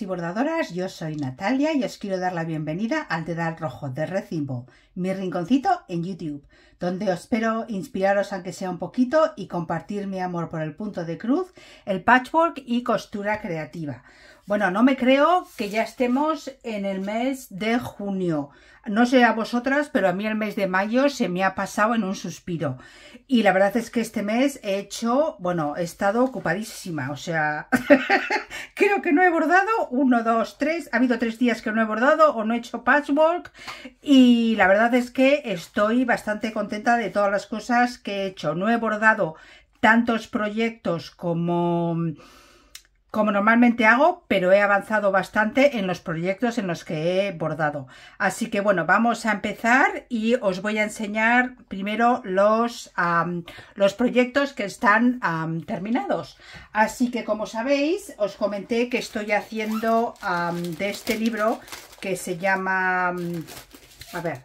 y bordadoras, yo soy Natalia y os quiero dar la bienvenida al Dedal Rojo de Recibo, mi rinconcito en YouTube, donde os espero inspiraros aunque sea un poquito y compartir mi amor por el punto de cruz, el patchwork y costura creativa. Bueno, no me creo que ya estemos en el mes de junio. No sé a vosotras, pero a mí el mes de mayo se me ha pasado en un suspiro. Y la verdad es que este mes he hecho, bueno, he estado ocupadísima. O sea, creo que no he bordado. Uno, dos, tres. Ha habido tres días que no he bordado o no he hecho patchwork. Y la verdad es que estoy bastante contenta de todas las cosas que he hecho. No he bordado tantos proyectos como como normalmente hago, pero he avanzado bastante en los proyectos en los que he bordado. Así que bueno, vamos a empezar y os voy a enseñar primero los, los proyectos que están terminados. Así que como sabéis, os comenté que estoy haciendo de este libro que se llama... a ver,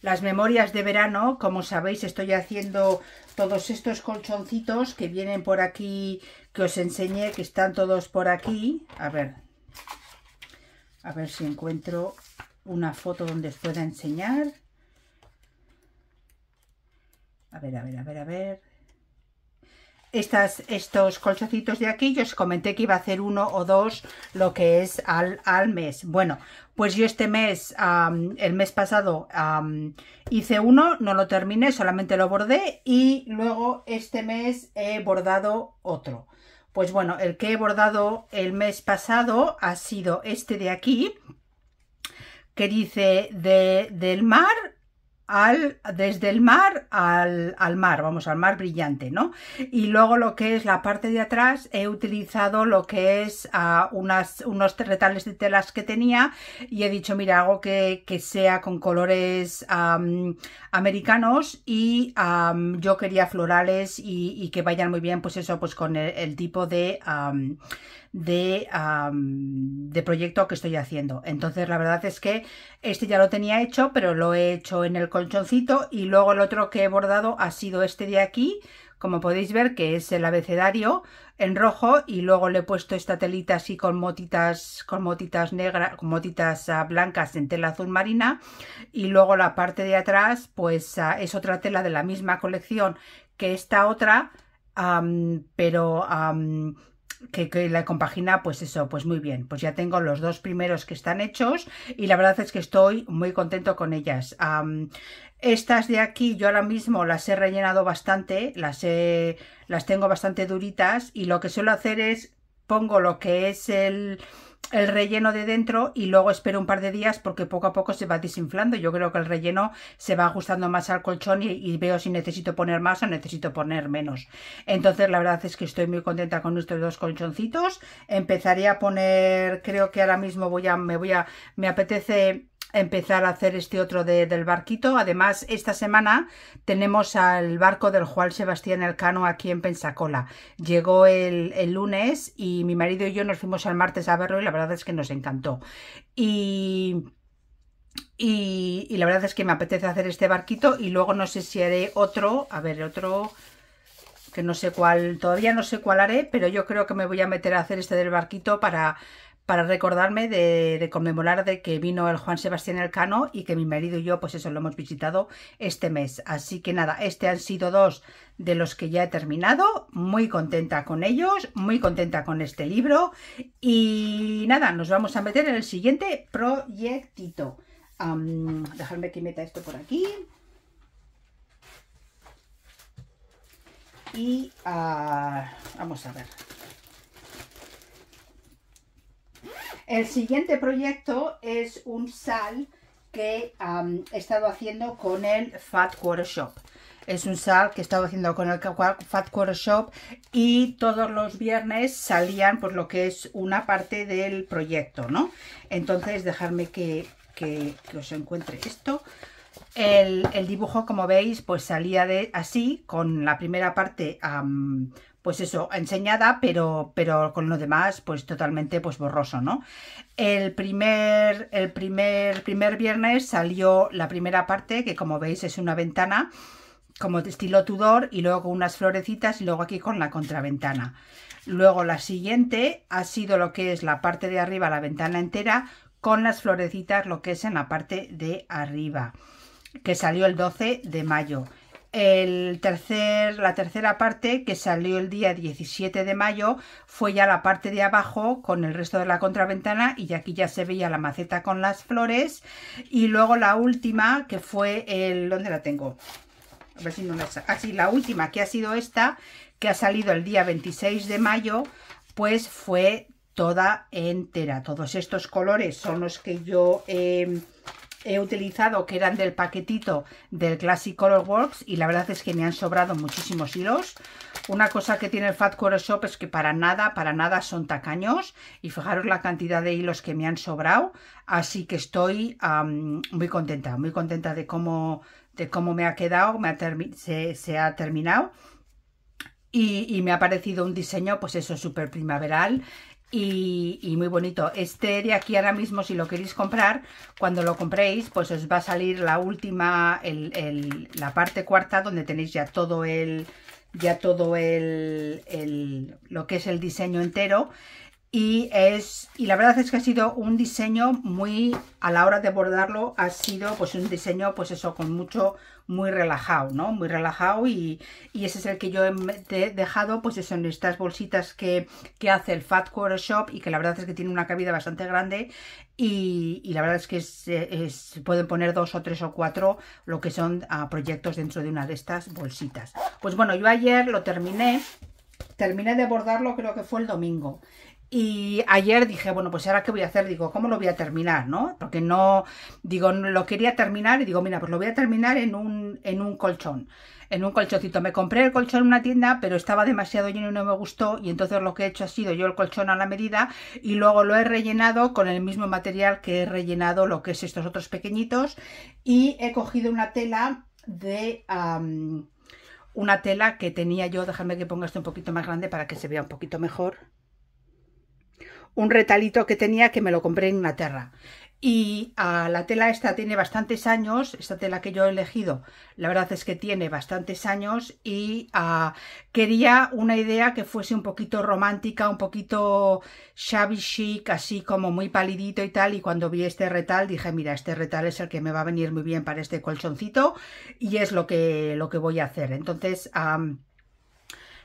las memorias de verano, como sabéis estoy haciendo todos estos colchoncitos que vienen por aquí que os enseñé, que están todos por aquí. A ver, a ver si encuentro una foto donde os pueda enseñar. A ver, a ver, a ver, a ver. Estas, estos colchoncitos de aquí, yo os comenté que iba a hacer uno o dos lo que es al, al mes. Bueno, pues yo este mes, el mes pasado, hice uno, no lo terminé, solamente lo bordé y luego este mes he bordado otro. Pues bueno, el que he bordado el mes pasado ha sido este de aquí, que dice de, del mar al, desde el mar al, al, mar, vamos, al mar brillante, ¿no? Y luego lo que es la parte de atrás, he utilizado lo que es a ah, unas, unos retales de telas que tenía y he dicho, mira, algo que, que sea con colores americanos y yo quería florales y, y, que vayan muy bien, pues eso, pues con el, tipo de de, de proyecto que estoy haciendo. Entonces la verdad es que este ya lo tenía hecho, pero lo he hecho en el colchoncito y luego el otro que he bordado ha sido este de aquí, como podéis ver que es el abecedario en rojo y luego le he puesto esta telita así con motitas con motitas negras con motitas ah, blancas en tela azul marina y luego la parte de atrás pues ah, es otra tela de la misma colección que esta otra pero que, la compagina, pues eso, pues muy bien. Pues ya tengo los dos primeros que están hechos y la verdad es que estoy muy contento con ellas. estas de aquí yo ahora mismo las he rellenado bastante, las, he, las tengo bastante duritas y lo que suelo hacer es pongo lo que es el el relleno de dentro y luego espero un par de días porque poco a poco se va desinflando. Yo creo que el relleno se va ajustando más al colchón y, veo si necesito poner más o necesito poner menos. Entonces la verdad es que estoy muy contenta con estos dos colchoncitos. Empezaré a poner, creo que ahora mismo voy a, me voy a, me apetece empezar a hacer este otro de, del barquito. Además, esta semana tenemos al barco del Juan Sebastián Elcano aquí en Pensacola. Llegó el, lunes y mi marido y yo nos fuimos al martes a verlo y la verdad es que nos encantó. y, y la verdad es que me apetece hacer este barquito y luego no sé si haré otro, a ver, otro que no sé cuál, todavía no sé cuál haré, pero yo creo que me voy a meter a hacer este del barquito para para recordarme de, conmemorar de que vino el Juan Sebastián Elcano y que mi marido y yo, pues eso, lo hemos visitado este mes. Así que nada, este han sido dos de los que ya he terminado. Muy contenta con ellos, muy contenta con este libro. Y nada, nos vamos a meter en el siguiente proyectito. Déjame dejarme que meta esto por aquí. Y ah, vamos a ver. El siguiente proyecto es un sal que he estado haciendo con el Fat Quarter Shop. Es un sal que he estado haciendo con el Fat Quarter Shop y todos los viernes salían por lo que es una parte del proyecto, ¿no? Entonces, dejadme que, que, os encuentre esto. El, el, dibujo, como veis, pues salía de así, con la primera parte pues eso, enseñada, pero, pero con lo demás, pues totalmente pues borroso, ¿no? El primer, el primer, primer viernes salió la primera parte, que como veis es una ventana, como de estilo Tudor, y luego con unas florecitas, y luego aquí con la contraventana. Luego la siguiente ha sido lo que es la parte de arriba, la ventana entera, con las florecitas, lo que es en la parte de arriba, que salió el 12 de mayo el tercer, la tercera parte que salió el día 17 de mayo fue ya la parte de abajo con el resto de la contraventana y aquí ya se veía la maceta con las flores y luego la última que fue el... ¿dónde la tengo? A ver si no Así, ah, la última que ha sido esta que ha salido el día 26 de mayo pues fue toda entera. Todos estos colores son los que yo... Eh, he utilizado que eran del paquetito del Classic Color Works y la verdad es que me han sobrado muchísimos hilos. Una cosa que tiene el Fat Core Shop es que para nada, para nada son tacaños y fijaros la cantidad de hilos que me han sobrado, así que estoy muy contenta, muy contenta de cómo, de cómo me ha quedado, me se, ha terminado. Y, y, me ha parecido un diseño, pues eso, súper primaveral y, muy bonito. Este de aquí ahora mismo, si lo queréis comprar, cuando lo compréis, pues os va a salir la última, el, la parte cuarta, donde tenéis ya todo el ya todo el lo que es el diseño entero y es y la verdad es que ha sido un diseño muy a la hora de bordarlo ha sido pues un diseño pues eso con mucho muy relajado no muy relajado y, ese es el que yo he dejado pues son estas bolsitas que, que hace el Fat Quarter Shop y que la verdad es que tiene una cabida bastante grande y, la verdad es que se pueden poner dos o tres o cuatro lo que son ah, proyectos dentro de una de estas bolsitas pues bueno yo ayer lo terminé terminé de bordarlo creo que fue el domingo y ayer dije, bueno, pues ahora qué voy a hacer, digo, ¿cómo lo voy a terminar, no? Porque no, digo, lo quería terminar y digo, mira, pues lo voy a terminar en un, en un colchón, en un colchoncito. Me compré el colchón en una tienda, pero estaba demasiado lleno y no me gustó y entonces lo que he hecho ha sido yo el colchón a la medida y luego lo he rellenado con el mismo material que he rellenado lo que es estos otros pequeñitos y he cogido una tela de... una tela que tenía yo, déjame que ponga esto un poquito más grande para que se vea un poquito mejor un retalito que tenía que me lo compré en Inglaterra. Y ah, la tela esta tiene bastantes años, esta tela que yo he elegido, la verdad es que tiene bastantes años y ah, quería una idea que fuese un poquito romántica, un poquito shabby chic, así como muy palidito y tal. Y cuando vi este retal dije, mira, este retal es el que me va a venir muy bien para este colchoncito y es lo que, lo que voy a hacer. Entonces...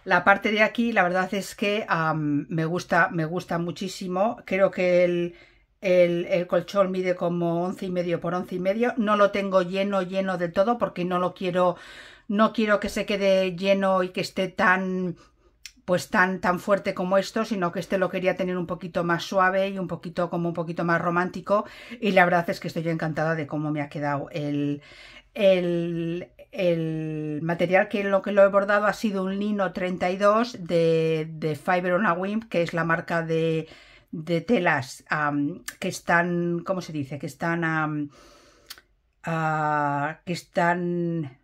La parte de aquí, la verdad es que me gusta, me gusta muchísimo. Creo que el, colchón mide como once y medio por once y medio. No lo tengo lleno, lleno de todo porque no lo quiero, no quiero que se quede lleno y que esté tan pues tan tan fuerte como esto, sino que este lo quería tener un poquito más suave y un poquito como un poquito más romántico y la verdad es que estoy encantada de cómo me ha quedado el, el, el material que lo que lo he bordado ha sido un lino 32 de, de Fiber on a Wimp, que es la marca de, telas que están, ¿cómo se dice? Que están, ah, que están,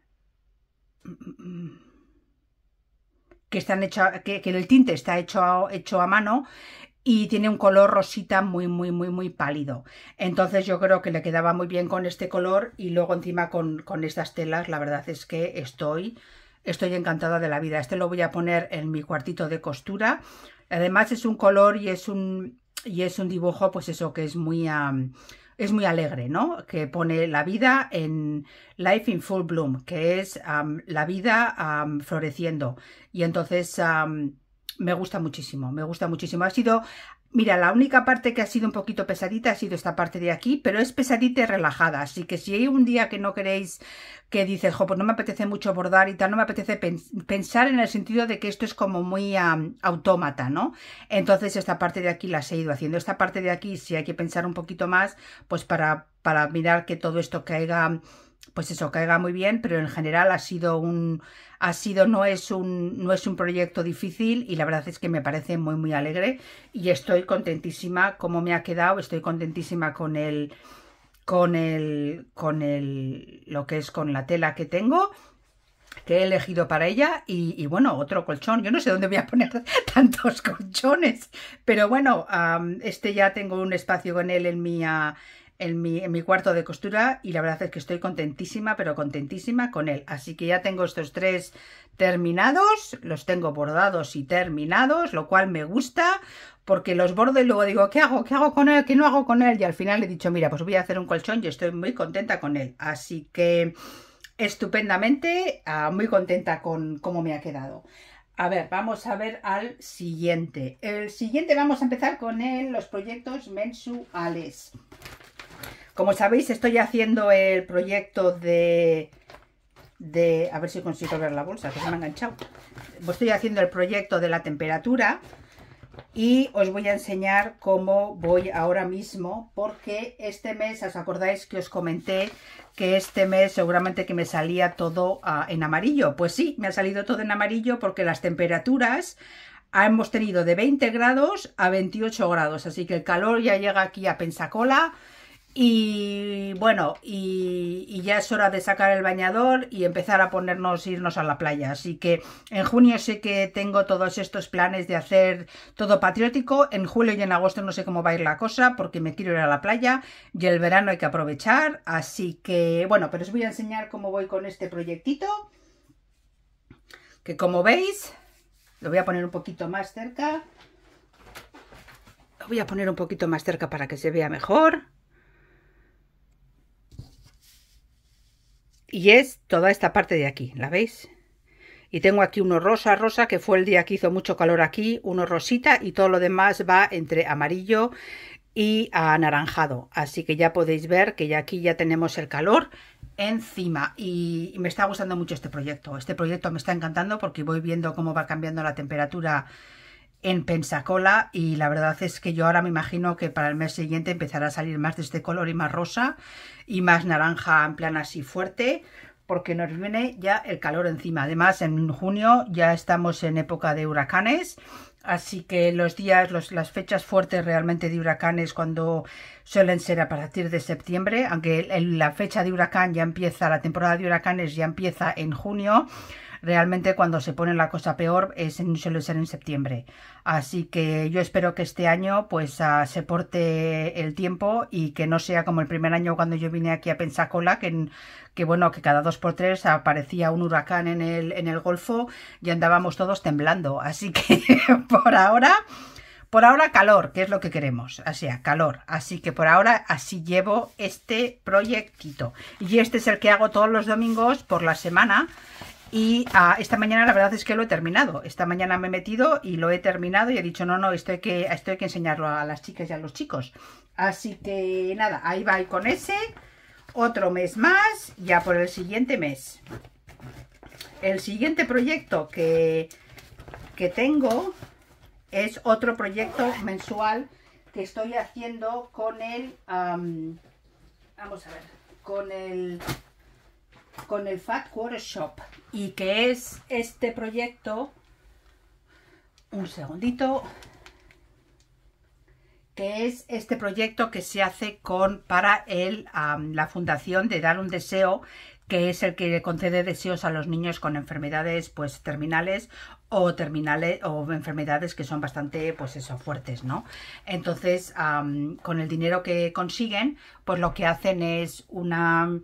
que están que, el tinte está hecho hecho a mano y tiene un color rosita muy, muy, muy, muy pálido. Entonces yo creo que le quedaba muy bien con este color y luego encima con, con estas telas, la verdad es que estoy, estoy encantada de la vida. Este lo voy a poner en mi cuartito de costura. Además es un color y es un, y es un dibujo, pues eso, que es muy... es muy alegre, ¿no? Que pone la vida en Life in Full Bloom, que es la vida floreciendo. Y entonces me gusta muchísimo, me gusta muchísimo. Ha sido, mira, la única parte que ha sido un poquito pesadita ha sido esta parte de aquí, pero es pesadita y relajada. Así que si hay un día que no queréis, que dices, jo, pues no me apetece mucho bordar y tal, no me apetece pensar en el sentido de que esto es como muy autómata, ¿no? Entonces esta parte de aquí la he ido haciendo. Esta parte de aquí, si hay que pensar un poquito más, pues para, para mirar que todo esto caiga pues eso caiga muy bien, pero en general ha sido un ha sido no es un no es un proyecto difícil y la verdad es que me parece muy muy alegre y estoy contentísima como me ha quedado, estoy contentísima con el con el con el lo que es con la tela que tengo que he elegido para ella y, bueno, otro colchón. Yo no sé dónde voy a poner tantos colchones, pero bueno, este ya tengo un espacio con él en mi, en mi, cuarto de costura y la verdad es que estoy contentísima, pero contentísima con él. Así que ya tengo estos tres terminados, los tengo bordados y terminados, lo cual me gusta porque los bordo y luego digo, ¿qué hago? ¿Qué hago con él? ¿Qué no hago con él? Y al final he dicho, mira, pues voy a hacer un colchón y estoy muy contenta con él. Así que estupendamente, ah, muy contenta con cómo me ha quedado. A ver, vamos a ver al siguiente. El siguiente vamos a empezar con él, los proyectos mensuales. Como sabéis, estoy haciendo el proyecto de... de a ver si consigo ver la bolsa, que se me ha enganchado. Pues estoy haciendo el proyecto de la temperatura y os voy a enseñar cómo voy ahora mismo porque este mes, ¿os acordáis que os comenté que este mes seguramente que me salía todo ah, en amarillo? Pues sí, me ha salido todo en amarillo porque las temperaturas hemos tenido de 20 grados a 28 grados, así que el calor ya llega aquí a Pensacola, y bueno, y, ya es hora de sacar el bañador y empezar a ponernos, irnos a la playa. Así que en junio sé que tengo todos estos planes de hacer todo patriótico. En julio y en agosto no sé cómo va a ir la cosa porque me quiero ir a la playa y el verano hay que aprovechar. Así que bueno, pero os voy a enseñar cómo voy con este proyectito. Que como veis, lo voy a poner un poquito más cerca. Lo voy a poner un poquito más cerca para que se vea mejor. Y es toda esta parte de aquí, ¿la veis? Y tengo aquí uno rosa, rosa, que fue el día que hizo mucho calor aquí, uno rosita y todo lo demás va entre amarillo y anaranjado. Así que ya podéis ver que ya aquí ya tenemos el calor encima y me está gustando mucho este proyecto. Este proyecto me está encantando porque voy viendo cómo va cambiando la temperatura en Pensacola y la verdad es que yo ahora me imagino que para el mes siguiente empezará a salir más de este color y más rosa y más naranja en plan así fuerte porque nos viene ya el calor encima. Además en junio ya estamos en época de huracanes así que los días, las fechas fuertes realmente de huracanes cuando suelen ser a partir de septiembre aunque la fecha de huracán ya empieza, la temporada de huracanes ya empieza en junio Realmente cuando se pone la cosa peor es, eh, suele ser en septiembre. Así que yo espero que este año pues ah, se porte el tiempo y que no sea como el primer año cuando yo vine aquí a Pensacola, que, que bueno, que cada dos por tres aparecía un huracán en el, en el Golfo y andábamos todos temblando. Así que por ahora... Por ahora calor, que es lo que queremos, Así, calor. Así que por ahora así llevo este proyectito. Y este es el que hago todos los domingos por la semana. Y ah, esta mañana la verdad es que lo he terminado. Esta mañana me he metido y lo he terminado y he dicho, no, no, esto hay que, esto que enseñarlo a las chicas y a los chicos. Así que nada, ahí va y con ese. Otro mes más, ya por el siguiente mes. El siguiente proyecto que, que tengo es otro proyecto mensual que estoy haciendo con el... vamos a ver, con el con el Fat Workshop y que es este proyecto un segundito que es este proyecto que se hace con para el, la fundación de dar un deseo que es el que concede deseos a los niños con enfermedades pues terminales o terminales o enfermedades que son bastante pues eso fuertes no entonces con el dinero que consiguen pues lo que hacen es una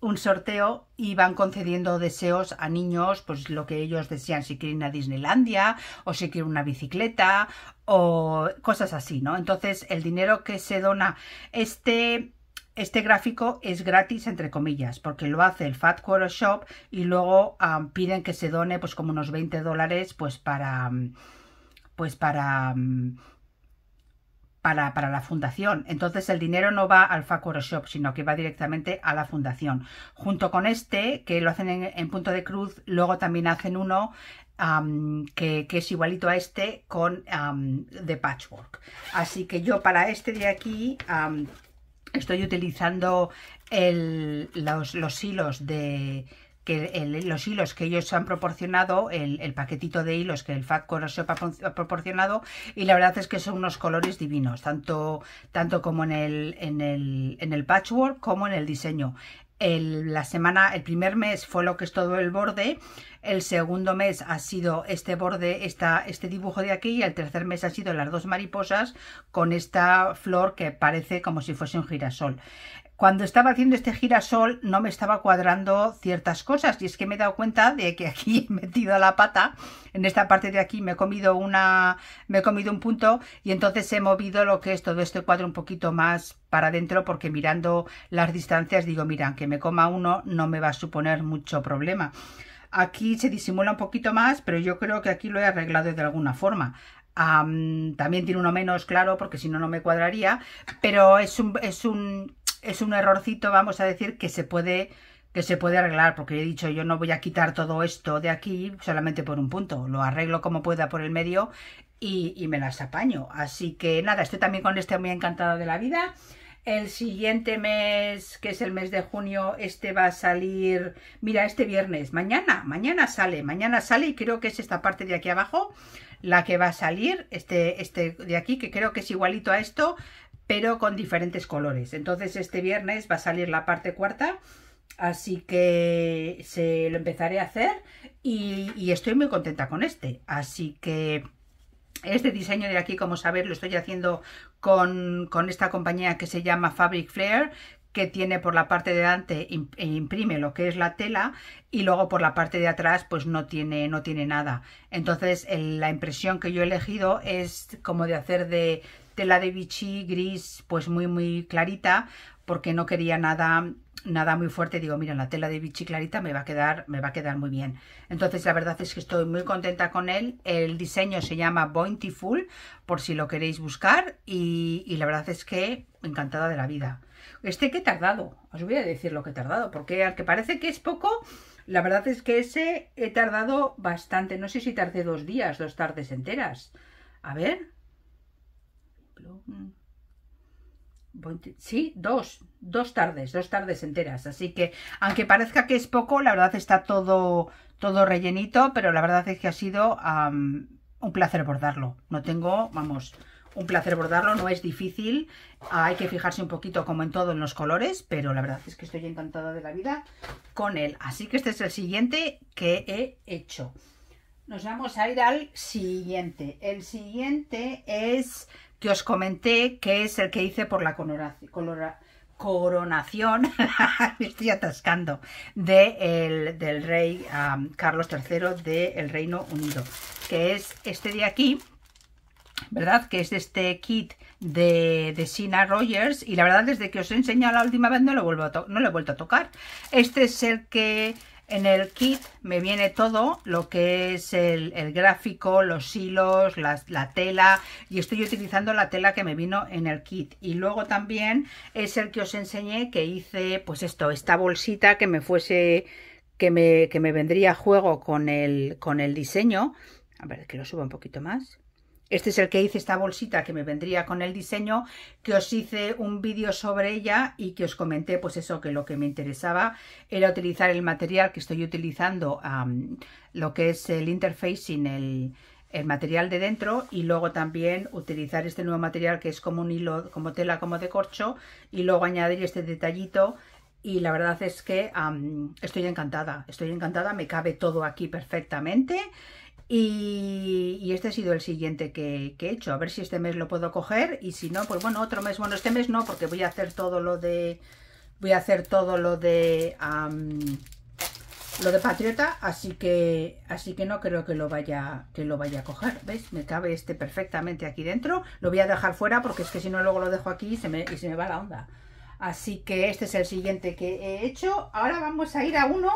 un sorteo y van concediendo deseos a niños, pues lo que ellos desean, si quieren a Disneylandia o si quieren una bicicleta o cosas así, ¿no? Entonces el dinero que se dona este este gráfico es gratis, entre comillas, porque lo hace el Fat Quarter Shop y luego piden que se done pues como unos 20 dólares pues para, pues para para, para, la fundación. Entonces el dinero no va al Facuro Shop, sino que va directamente a la fundación. Junto con este, que lo hacen en, punto de cruz, luego también hacen uno que, es igualito a este con de patchwork. Así que yo para este de aquí estoy utilizando los, los hilos de los hilos que ellos han proporcionado, el, paquetito de hilos que el Fat Corso ha proporcionado, y la verdad es que son unos colores divinos, tanto, tanto como en el, en, el, patchwork como en el diseño. El, la semana, el primer mes fue lo que es todo el borde, el segundo mes ha sido este borde, esta, este dibujo de aquí, y el tercer mes ha sido las dos mariposas con esta flor que parece como si fuese un girasol cuando estaba haciendo este girasol no me estaba cuadrando ciertas cosas y es que me he dado cuenta de que aquí he metido la pata, en esta parte de aquí me he comido una me he comido un punto y entonces he movido lo que es todo este cuadro un poquito más para adentro porque mirando las distancias digo, mira, que me coma uno no me va a suponer mucho problema. Aquí se disimula un poquito más, pero yo creo que aquí lo he arreglado de alguna forma. también tiene uno menos, claro, porque si no, no me cuadraría. Pero es un es un errorcito, vamos a decir, que se puede que se puede arreglar, porque he dicho yo no voy a quitar todo esto de aquí solamente por un punto, lo arreglo como pueda por el medio y, me las apaño. Así que nada, estoy también con este muy encantado de la vida. El siguiente mes, que es el mes de junio, este va a salir, mira, este viernes, mañana, mañana sale, mañana sale y creo que es esta parte de aquí abajo la que va a salir, este, este de aquí, que creo que es igualito a esto, pero con diferentes colores. Entonces este viernes va a salir la parte cuarta, así que se lo empezaré a hacer y, estoy muy contenta con este. Así que este diseño de aquí, como sabéis, lo estoy haciendo con, con esta compañía que se llama Fabric Flair, que tiene por la parte de delante e imprime lo que es la tela y luego por la parte de atrás pues no tiene, no tiene nada. Entonces la impresión que yo he elegido es como de hacer de tela de bichi gris, pues muy, muy clarita, porque no quería nada nada muy fuerte, digo, mira, la tela de Vichy clarita me va a quedar, me va a quedar muy bien. Entonces, la verdad es que estoy muy contenta con él. El diseño se llama Bountiful, por si lo queréis buscar, y, y la verdad es que encantada de la vida. Este que he tardado, os voy a decir lo que he tardado, porque al que parece que es poco, la verdad es que ese he tardado bastante. No sé si tardé dos días, dos tardes enteras. A ver, Mm, sí, dos, dos tardes, dos tardes enteras. Así que, aunque parezca que es poco, la verdad está todo, todo rellenito, pero la verdad es que ha sido un placer bordarlo. No tengo, vamos, un placer bordarlo, no es difícil, hay que fijarse un poquito como en todo en los colores, pero la verdad es que estoy encantada de la vida con él. Así que este es el siguiente que he hecho. Nos vamos a ir al siguiente. El siguiente es que os comenté, que es el que hice por la coronación, me estoy atascando, de del rey Carlos III del Reino Unido, que es este de aquí, ¿verdad? Que es este kit de, de Sina Rogers y la verdad desde que os he enseñado la última vez no lo, vuelvo no lo he vuelto a tocar. Este es el que en el kit me viene todo lo que es el, el gráfico, los hilos, la, la, tela y estoy utilizando la tela que me vino en el kit. Y luego también es el que os enseñé que hice pues esto, esta bolsita que me fuese, que me, que me vendría a juego con el, con el diseño. A ver, que lo suba un poquito más. Este es el que hice esta bolsita que me vendría con el diseño, que os hice un vídeo sobre ella y que os comenté pues eso, que lo que me interesaba era utilizar el material que estoy utilizando, lo que es el interfacing, el, el material de dentro y luego también utilizar este nuevo material que es como un hilo, como tela, como de corcho y luego añadir este detallito y la verdad es que estoy encantada, estoy encantada, me cabe todo aquí perfectamente y, este ha sido el siguiente que, he hecho. A ver si este mes lo puedo coger y si no, pues bueno, otro mes. Bueno, este mes no, porque voy a hacer todo lo de... Voy a hacer todo lo de... lo de Patriota, así que así que no creo que lo vaya que lo vaya a coger, ¿Veis? Me cabe este perfectamente aquí dentro, lo voy a dejar fuera porque es que si no luego lo dejo aquí y se me va la onda. Así que este es el siguiente que he hecho. Ahora vamos a ir a uno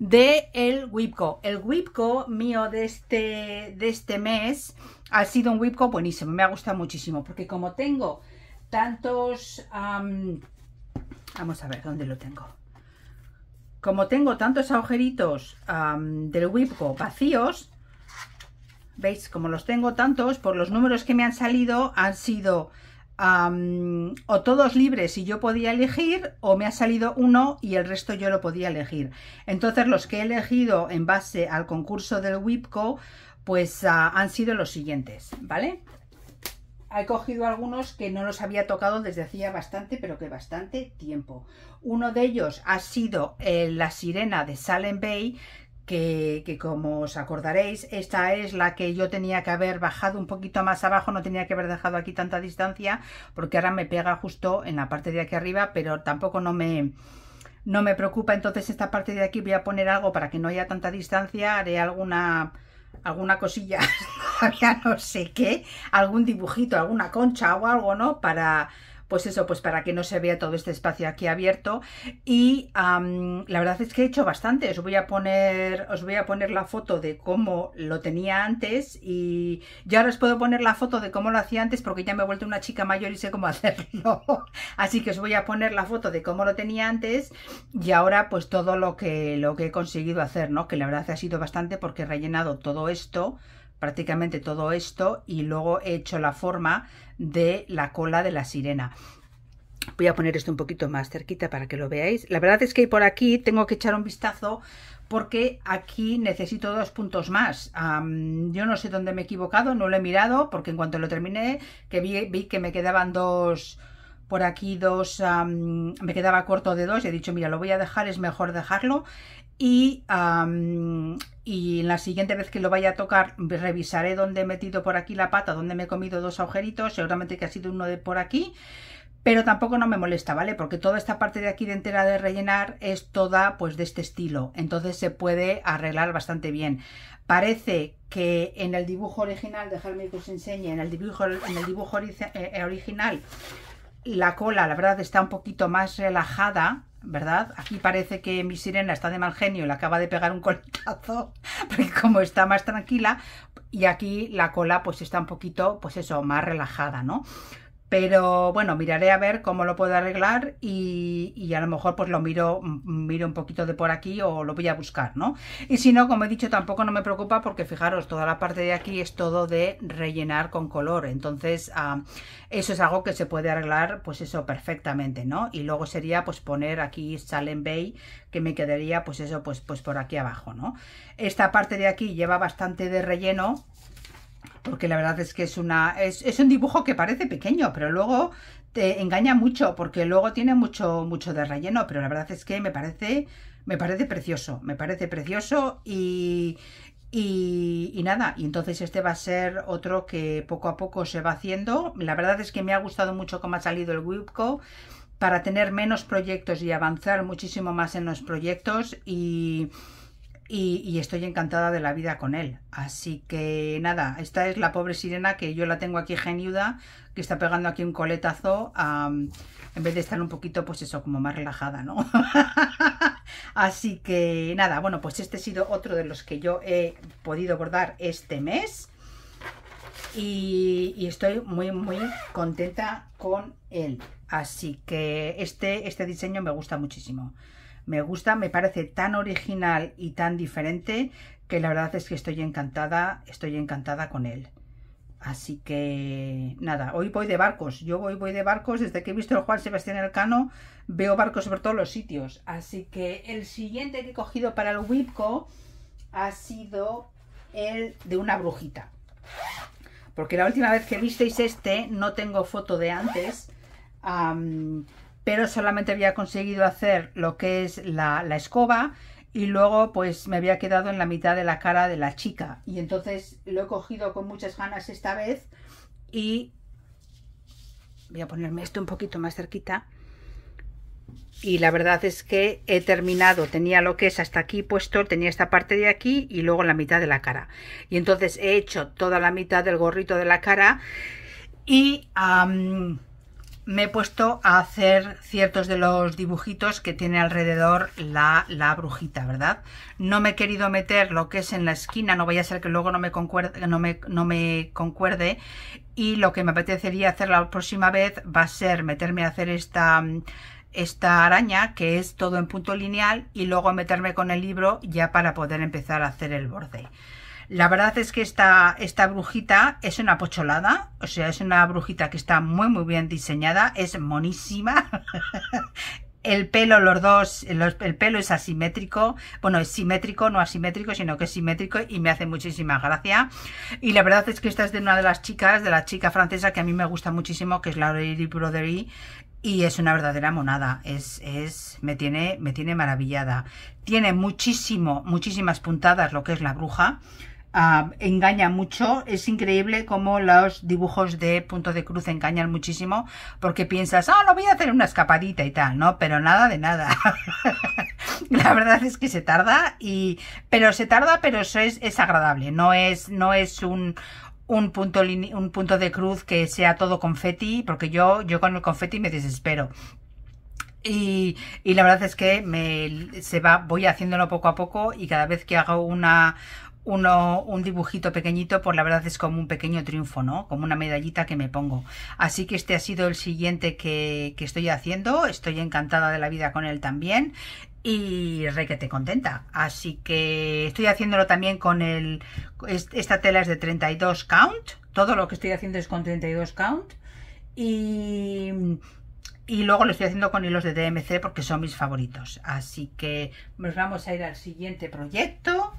de el Whipco. El WIPCO mío de este, de este mes ha sido un WIPCO buenísimo, me ha gustado muchísimo, porque como tengo tantos... vamos a ver, ¿dónde lo tengo? Como tengo tantos agujeritos del WIPCO vacíos, ¿veis? Como los tengo tantos, por los números que me han salido han sido o todos libres y yo podía elegir, o me ha salido uno y el resto yo lo podía elegir. Entonces los que he elegido en base al concurso del WIPCO, pues ah, han sido los siguientes, ¿vale? He cogido algunos que no los había tocado desde hacía bastante, pero que bastante tiempo. Uno de ellos ha sido eh, La Sirena de Salem Bay, que, como os acordaréis, esta es la que yo tenía que haber bajado un poquito más abajo, no tenía que haber dejado aquí tanta distancia, porque ahora me pega justo en la parte de aquí arriba, pero tampoco no me, no me preocupa, entonces esta parte de aquí voy a poner algo para que no haya tanta distancia, haré alguna, alguna cosilla, ya no sé qué, algún dibujito, alguna concha o algo, ¿no? Para pues eso, pues para que no se vea todo este espacio aquí abierto. Y la verdad es que he hecho bastante. Os voy a poner, os voy a poner la foto de cómo lo tenía antes y ya ahora os puedo poner la foto de cómo lo hacía antes porque ya me he vuelto una chica mayor y sé cómo hacerlo. Así que os voy a poner la foto de cómo lo tenía antes y ahora pues todo lo que, lo que he conseguido hacer, ¿no? Que la verdad ha sido bastante porque he rellenado todo esto prácticamente todo esto y luego he hecho la forma de la cola de la sirena. Voy a poner esto un poquito más cerquita para que lo veáis. La verdad es que por aquí tengo que echar un vistazo porque aquí necesito dos puntos más. yo no sé dónde me he equivocado, no lo he mirado porque en cuanto lo terminé que vi, que me quedaban dos por aquí dos, me quedaba corto de dos, he dicho, mira, lo voy a dejar, es mejor dejarlo y, en la siguiente vez que lo vaya a tocar revisaré dónde he metido por aquí la pata, dónde me he comido dos agujeritos, seguramente que ha sido uno de por aquí, pero tampoco no me molesta, ¿vale? Porque toda esta parte de aquí de entera de rellenar es toda pues de este estilo, entonces se puede arreglar bastante bien. Parece que en el dibujo original, dejadme que os enseñe, en el dibujo, en el dibujo eh, eh, original la cola la verdad está un poquito más relajada, ¿verdad? Aquí parece que mi sirena está de mal genio le acaba de pegar un coletazo, porque como está más tranquila, y aquí la cola pues está un poquito, pues eso, más relajada, ¿no? Pero bueno, miraré a ver cómo lo puedo arreglar y, a lo mejor pues lo miro, miro un poquito de por aquí o lo voy a buscar, ¿no? Y si no, como he dicho, tampoco no me preocupa porque fijaros, toda la parte de aquí es todo de rellenar con color. Entonces, ah, eso es algo que se puede arreglar, pues eso, perfectamente, ¿no? Y luego sería pues poner aquí Salem Bay, que me quedaría pues eso, pues, pues por aquí abajo, ¿no? Esta parte de aquí lleva bastante de relleno, porque la verdad es que es, una, es, un dibujo que parece pequeño, pero luego te engaña mucho, porque luego tiene mucho, mucho de relleno, pero la verdad es que me parece, me parece precioso, me parece precioso y, y, y, nada, y entonces este va a ser otro que poco a poco se va haciendo. La verdad es que me ha gustado mucho cómo ha salido el Wipco para tener menos proyectos y avanzar muchísimo más en los proyectos y y, estoy encantada de la vida con él. Así que nada, esta es la pobre sirena que yo la tengo aquí geniuda, que está pegando aquí un coletazo, en vez de estar un poquito, pues eso, como más relajada, ¿no? Así que nada, bueno, pues este ha sido otro de los que yo he podido bordar este mes. Y, y estoy muy, muy contenta con él. Así que este, este diseño me gusta muchísimo. Me gusta, me parece tan original y tan diferente que la verdad es que estoy encantada, estoy encantada con él. Así que nada, hoy voy de barcos. Yo voy voy de barcos. Desde que he visto el Juan Sebastián Elcano, veo barcos por todos los sitios. Así que el siguiente que he cogido para el Wipco ha sido el de una brujita. Porque la última vez que visteis este, no tengo foto de antes pero solamente había conseguido hacer lo que es la, la escoba y luego pues me había quedado en la mitad de la cara de la chica y entonces lo he cogido con muchas ganas esta vez y voy a ponerme esto un poquito más cerquita y la verdad es que he terminado, tenía lo que es hasta aquí puesto, tenía esta parte de aquí y luego la mitad de la cara y entonces he hecho toda la mitad del gorrito de la cara y me he puesto a hacer ciertos de los dibujitos que tiene alrededor la, la, brujita, ¿verdad? No me he querido meter lo que es en la esquina, no vaya a ser que luego no me, concuerde, no me concuerde. Y lo que me apetecería hacer la próxima vez va a ser meterme a hacer esta esta araña que es todo en punto lineal y luego meterme con el libro ya para poder empezar a hacer el borde. La verdad es que esta, esta brujita es una pocholada, o sea, es una brujita que está muy muy bien diseñada, es monísima. el pelo, los dos, el pelo es asimétrico, bueno, es simétrico, no asimétrico, sino que es simétrico y me hace muchísima gracia. Y la verdad es que esta es de una de las chicas, de la chica francesa que a mí me gusta muchísimo, que es la Lady Broderie, y es una verdadera monada, es, es, me tiene, me tiene maravillada. Tiene muchísimo, muchísimas puntadas lo que es la bruja, Ah, engaña mucho. Es increíble cómo los dibujos de punto de cruz engañan muchísimo porque piensas, ah, lo no voy a hacer una escapadita y tal, ¿no? Pero nada de nada. la verdad es que se tarda y, pero se tarda, pero eso es, es agradable. No es, no es un, punto, un punto de cruz que sea todo confeti, porque yo, yo con el confeti me desespero. Y, y la verdad es que me, se va, voy haciéndolo poco a poco y cada vez que hago una, un dibujito pequeñito, pues la verdad es como un pequeño triunfo, ¿no? Como una medallita que me pongo. Así que este ha sido el siguiente que, estoy haciendo. Estoy encantada de la vida con él también y Rey que te contenta. Así que estoy haciéndolo también con el... Esta tela es de 32 count. Todo lo que estoy haciendo es con 32 count. Y, y luego lo estoy haciendo con hilos de DMC porque son mis favoritos. Así que nos vamos a ir al siguiente proyecto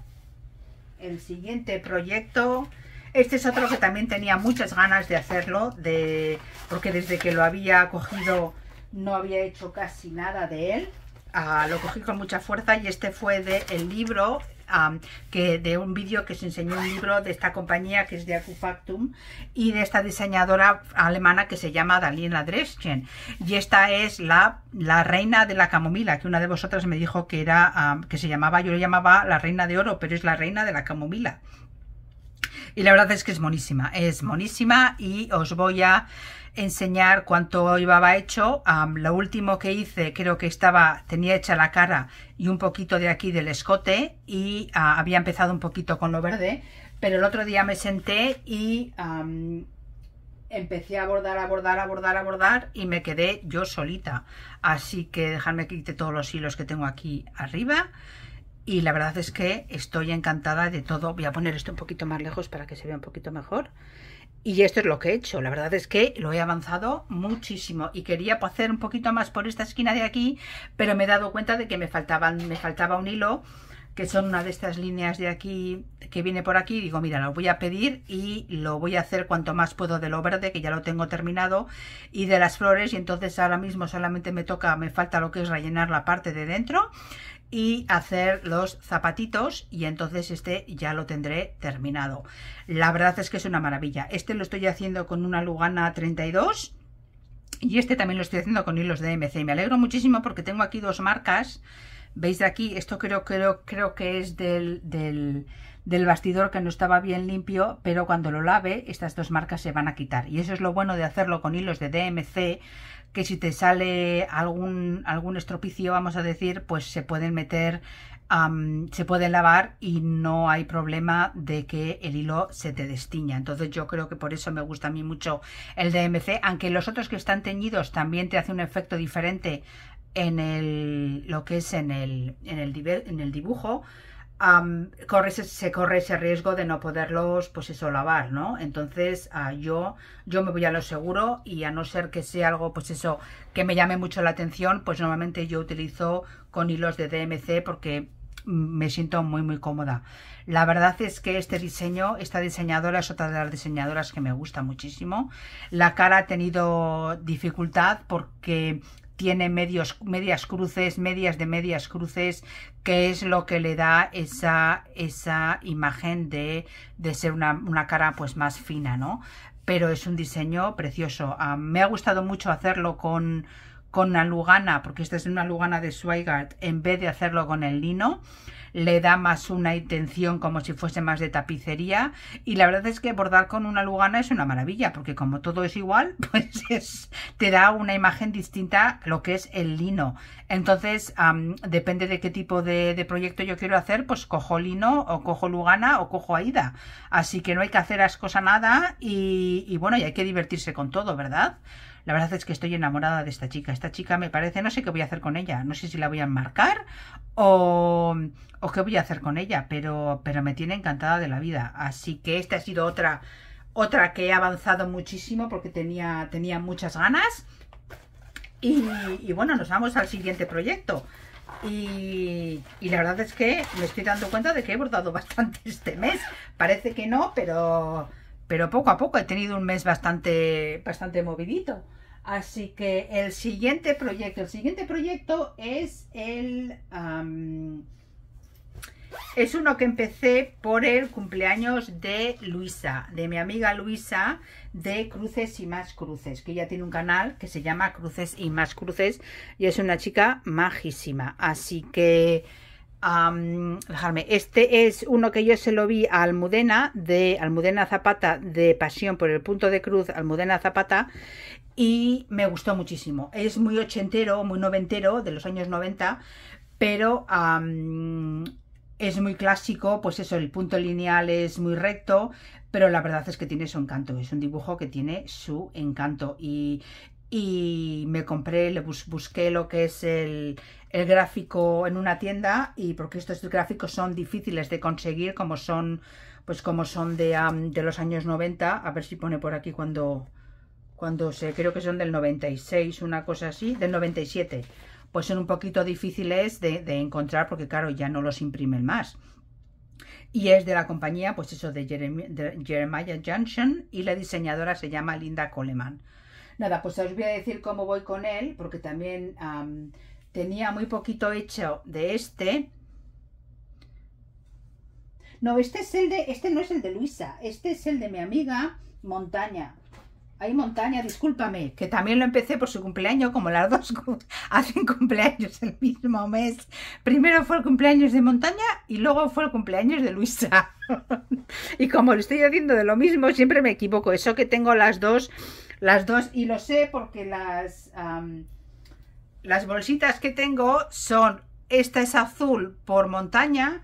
el siguiente proyecto. Este es otro que también tenía muchas ganas de hacerlo, de, porque desde que lo había cogido no había hecho casi nada de él. Ah, lo cogí con mucha fuerza y este fue de el libro que de un vídeo que se enseñó un libro de esta compañía que es de Acufactum y de esta diseñadora alemana que se llama Dalina Dreschen. Y esta es la, la reina de la camomila, que una de vosotras me dijo que era que se llamaba, yo la llamaba la reina de oro, pero es la reina de la camomila. Y la verdad es que es monísima, es monísima y os voy a enseñar cuánto llevaba hecho. lo último que hice creo que estaba, tenía hecha la cara y un poquito de aquí del escote y ah, había empezado un poquito con lo verde, pero el otro día me senté y empecé a bordar, a bordar, a bordar, a bordar y me quedé yo solita. Así que dejadme que quite todos los hilos que tengo aquí arriba y la verdad es que estoy encantada de todo. Voy a poner esto un poquito más lejos para que se vea un poquito mejor. Y esto es lo que he hecho. La verdad es que lo he avanzado muchísimo y quería hacer un poquito más por esta esquina de aquí, pero me he dado cuenta de que me, faltaban, me faltaba un hilo que son una de estas líneas de aquí que viene por aquí, digo, mira, lo voy a pedir y lo voy a hacer cuanto más puedo de lo verde, que ya lo tengo terminado, y de las flores, y entonces ahora mismo solamente me toca, me falta lo que es rellenar la parte de dentro, y hacer los zapatitos y entonces este ya lo tendré terminado. La verdad es que es una maravilla. Este lo estoy haciendo con una Lugana 32 y este también lo estoy haciendo con hilos de MC. Me alegro muchísimo porque tengo aquí dos marcas. ¿Veis de aquí? Esto creo, creo, creo que es del, del, del bastidor que no estaba bien limpio, pero cuando lo lave estas dos marcas se van a quitar. Y eso es lo bueno de hacerlo con hilos de DMC que si te sale algún, algún estropicio, vamos a decir, pues se pueden meter, se pueden lavar y no hay problema de que el hilo se te destiña. Entonces yo creo que por eso me gusta a mí mucho el DMC, aunque los otros que están teñidos también te hace un efecto diferente en el, lo que es en el, en el, en el dibujo corre, se, corre ese riesgo de no poderlos, pues eso, lavar, ¿no? Entonces ah, yo, yo me voy a lo seguro y a no ser que sea algo, pues eso, que me llame mucho la atención, pues normalmente yo utilizo con hilos de DMC porque me siento muy muy cómoda. La verdad es que este diseño, está diseñado es otra de las diseñadoras que me gusta muchísimo. La cara ha tenido dificultad porque tiene medios, medias cruces, medias de medias cruces, que es lo que le da esa, esa imagen de, de ser una, cara pues más fina, ¿no? Pero es un diseño precioso. Ah, me ha gustado mucho hacerlo con, con una lugana, porque esta es una lugana de Swigart, en vez de hacerlo con el lino le da más una intención como si fuese más de tapicería. Y la verdad es que bordar con una lugana es una maravilla, porque como todo es igual, pues es, te da una imagen distinta lo que es el lino. Entonces, depende de qué tipo de, proyecto yo quiero hacer, pues cojo lino o cojo lugana o cojo aida. Así que no hay que hacer ascos nada y, y bueno, y hay que divertirse con todo, ¿verdad? La verdad es que estoy enamorada de esta chica. Esta chica me parece, no sé qué voy a hacer con ella. No sé si la voy a enmarcar o, qué voy a hacer con ella, pero, pero me tiene encantada de la vida. Así que esta ha sido otra, otra que he avanzado muchísimo porque tenía, tenía muchas ganas. Y, bueno, nos vamos al siguiente proyecto. y, la verdad es que me estoy dando cuenta de que he bordado bastante este mes. Parece que no, pero pero poco a poco he tenido un mes bastante, bastante movidito. Así que el siguiente proyecto, el siguiente proyecto es el... es uno que empecé por el cumpleaños de Luisa, de mi amiga Luisa de Cruces y Más Cruces, que ella tiene un canal que se llama Cruces y Más Cruces y es una chica majísima. Así que dejarme. Este es uno que yo se lo vi a Almudena, de Almudena Zapata, de Pasión por el Punto de Cruz, Almudena Zapata, y me gustó muchísimo. Es muy ochentero, muy noventero, de los años 90, pero es muy clásico, pues eso, el punto lineal es muy recto, pero la verdad es que tiene su encanto, es un dibujo que tiene su encanto y y me compré, le busqué lo que es el, gráfico en una tienda y porque estos gráficos son difíciles de conseguir como son pues como son de, de los años 90, a ver si pone por aquí cuando, cuando se, creo que son del 96, una cosa así, del 97, pues son un poquito difíciles de, de encontrar porque claro, ya no los imprimen más. Y es de la compañía, pues eso, de, Jeremiah Junction y la diseñadora se llama Linda Coleman. Nada, pues os voy a decir cómo voy con él, porque también tenía muy poquito hecho de este. No, este es el de, este no es el de Luisa, este es el de mi amiga Montaña. Ay, Montaña, discúlpame, que también lo empecé por su cumpleaños, como las dos hacen cumpleaños el mismo mes. Primero fue el cumpleaños de Montaña y luego fue el cumpleaños de Luisa. y como lo estoy haciendo de lo mismo, siempre me equivoco. Eso que tengo las dos las dos, y lo sé porque las, las bolsitas que tengo son, esta es azul por montaña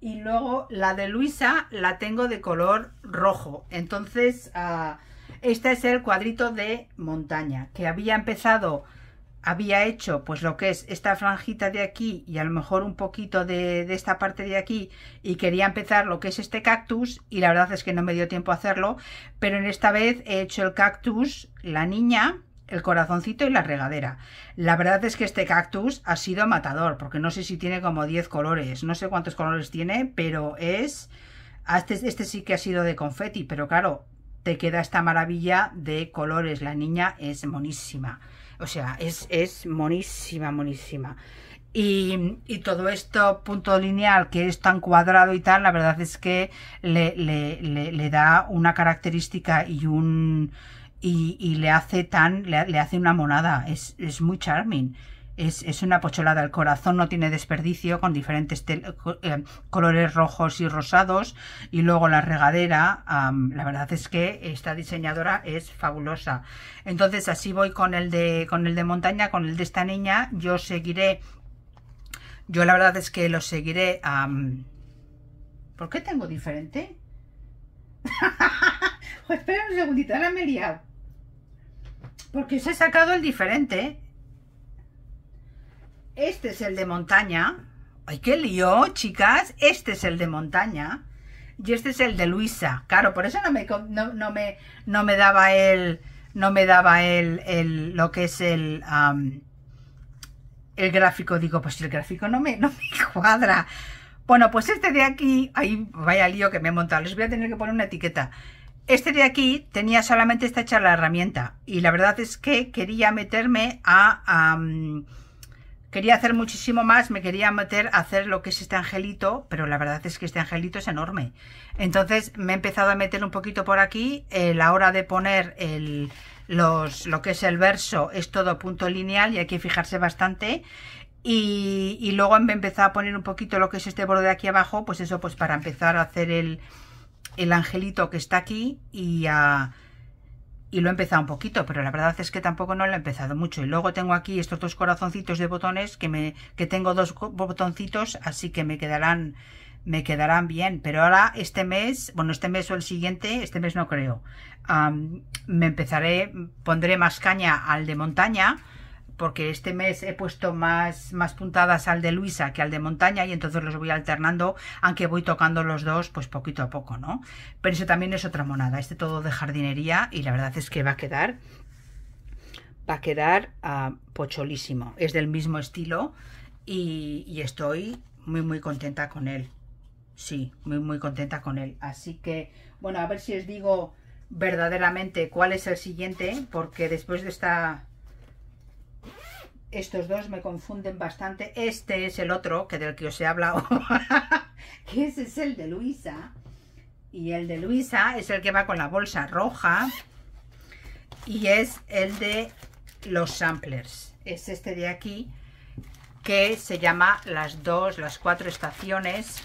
y luego la de Luisa la tengo de color rojo. Entonces, ah, este es el cuadrito de montaña que había empezado había hecho pues lo que es esta franjita de aquí y a lo mejor un poquito de, esta parte de aquí y quería empezar lo que es este cactus y la verdad es que no me dio tiempo a hacerlo pero en esta vez he hecho el cactus, la niña, el corazoncito y la regadera la verdad es que este cactus ha sido matador porque no sé si tiene como 10 colores no sé cuántos colores tiene pero es... este, este sí que ha sido de confeti pero claro te queda esta maravilla de colores la niña es monísima o sea, es, monísima, monísima. Y, todo esto punto lineal que es tan cuadrado y tal, la verdad es que le, da una característica y un y, le hace tan, le, hace una monada, es, es muy charming es, una pocholada. al corazón no tiene desperdicio con diferentes eh, colores rojos y rosados. Y luego la regadera, la verdad es que esta diseñadora es fabulosa. Entonces así voy con el de, con el de montaña, con el de esta niña. Yo seguiré, yo la verdad es que lo seguiré. ¿Por qué tengo diferente? Pues espera un segundito, ahora me he Porque os he sacado el diferente. ¿eh? Este es el de montaña. ¡Ay, qué lío, chicas! Este es el de montaña. Y este es el de Luisa. Claro, por eso no me, no, me, no me daba el... No me daba el, lo que es el... el gráfico. Digo, pues el gráfico no me, no cuadra. Bueno, pues este de aquí... ¡Ay, vaya lío que me he montado! Les voy a tener que poner una etiqueta. Este de aquí tenía solamente esta hecha la herramienta. Y la verdad es que quería meterme a... Quería hacer muchísimo más, me quería meter a hacer lo que es este angelito, pero la verdad es que este angelito es enorme. Entonces me he empezado a meter un poquito por aquí, eh, la hora de poner los, lo que es el verso es todo punto lineal y hay que fijarse bastante. Y, luego me he empezado a poner un poquito lo que es este borde de aquí abajo, pues eso, pues para empezar a hacer el, el angelito que está aquí y a y lo he empezado un poquito, pero la verdad es que tampoco no lo he empezado mucho. Y luego tengo aquí estos dos corazoncitos de botones que me que tengo dos botoncitos, así que me quedarán me quedarán bien. Pero ahora este mes, bueno, este mes o el siguiente, este mes no creo, me empezaré, pondré más caña al de montaña porque este mes he puesto más, más puntadas al de Luisa que al de Montaña y entonces los voy alternando, aunque voy tocando los dos pues poquito a poco, ¿no? Pero eso también es otra monada, este todo de jardinería y la verdad es que va a quedar, va a quedar ah, pocholísimo, es del mismo estilo y, y estoy muy muy contenta con él, sí, muy muy contenta con él, así que bueno, a ver si os digo verdaderamente cuál es el siguiente, porque después de esta estos dos me confunden bastante. Este es el otro que del que os he hablado, que ese es el de Luisa. Y el de Luisa es el que va con la bolsa roja. Y es el de los samplers. Es este de aquí que se llama las dos, las cuatro estaciones.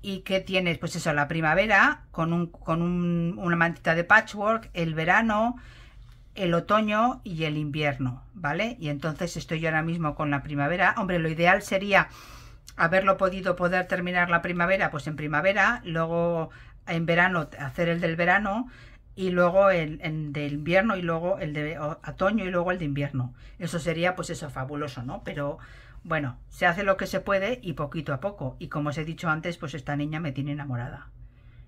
Y que tiene pues eso, la primavera con, una mantita de patchwork, el verano, el otoño y el invierno, ¿vale? Y entonces estoy yo ahora mismo con la primavera. Hombre, lo ideal sería haberlo podido poder terminar la primavera, pues en primavera, luego en verano hacer el del verano y luego el, el de invierno y luego el de otoño y luego el de invierno. Eso sería pues eso fabuloso, ¿no? Pero bueno, se hace lo que se puede y poquito a poco. Y como os he dicho antes, pues esta niña me tiene enamorada.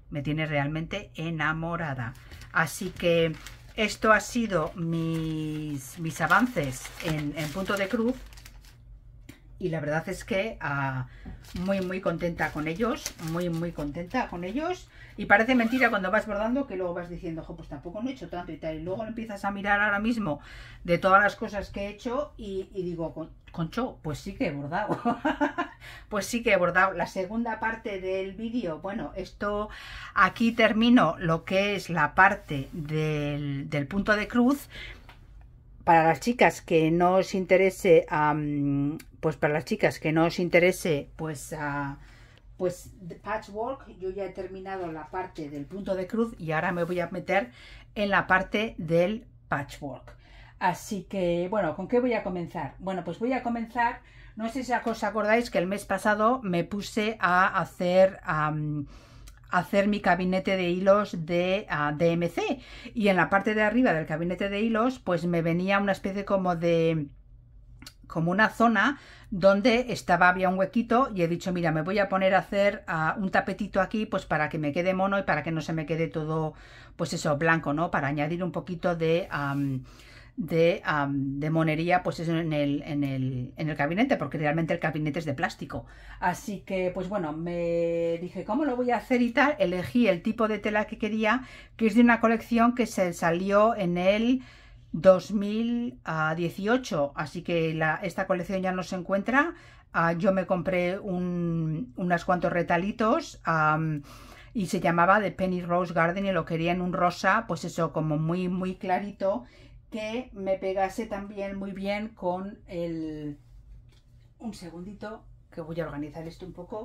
Me tiene realmente enamorada. Así que esto ha sido mis, mis avances en, en punto de cruz y la verdad es que ah, muy muy contenta con ellos, muy muy contenta con ellos y parece mentira cuando vas bordando que luego vas diciendo, ojo, pues tampoco no he hecho tanto y tal, y luego empiezas a mirar ahora mismo de todas las cosas que he hecho y, digo, concho, pues sí que he bordado, pues sí que he bordado. La segunda parte del vídeo, bueno, esto aquí termino lo que es la parte del punto de cruz para las chicas que no os interese, pues para las chicas que no os interese, pues, ah, pues patchwork, yo ya he terminado la parte del punto de cruz y ahora me voy a meter en la parte del patchwork. Así que, bueno, ¿con qué voy a comenzar? Bueno, pues voy a comenzar, no sé si os acordáis que el mes pasado me puse a hacer hacer mi gabinete de hilos de ah, DMC. Y en la parte de arriba del gabinete de hilos, pues me venía una especie como de como una zona donde estaba, había un huequito y he dicho, mira, me voy a poner a hacer ah, un tapetito aquí, pues para que me quede mono y para que no se me quede todo, pues eso, blanco, ¿no? Para añadir un poquito de, de, monería pues es en, el, en, el, en el gabinete, porque realmente el gabinete es de plástico. Así que, pues bueno, me dije cómo lo voy a hacer y tal. Elegí el tipo de tela que quería, que es de una colección que se salió en el 2018. Así que esta colección ya no se encuentra. Ah, yo me compré unas unos cuantos retalitos. y se llamaba The Penny Rose Garden y lo quería en un rosa, pues eso, como muy, muy clarito que me pegase también muy bien con el... Un segundito, que voy a organizar esto un poco,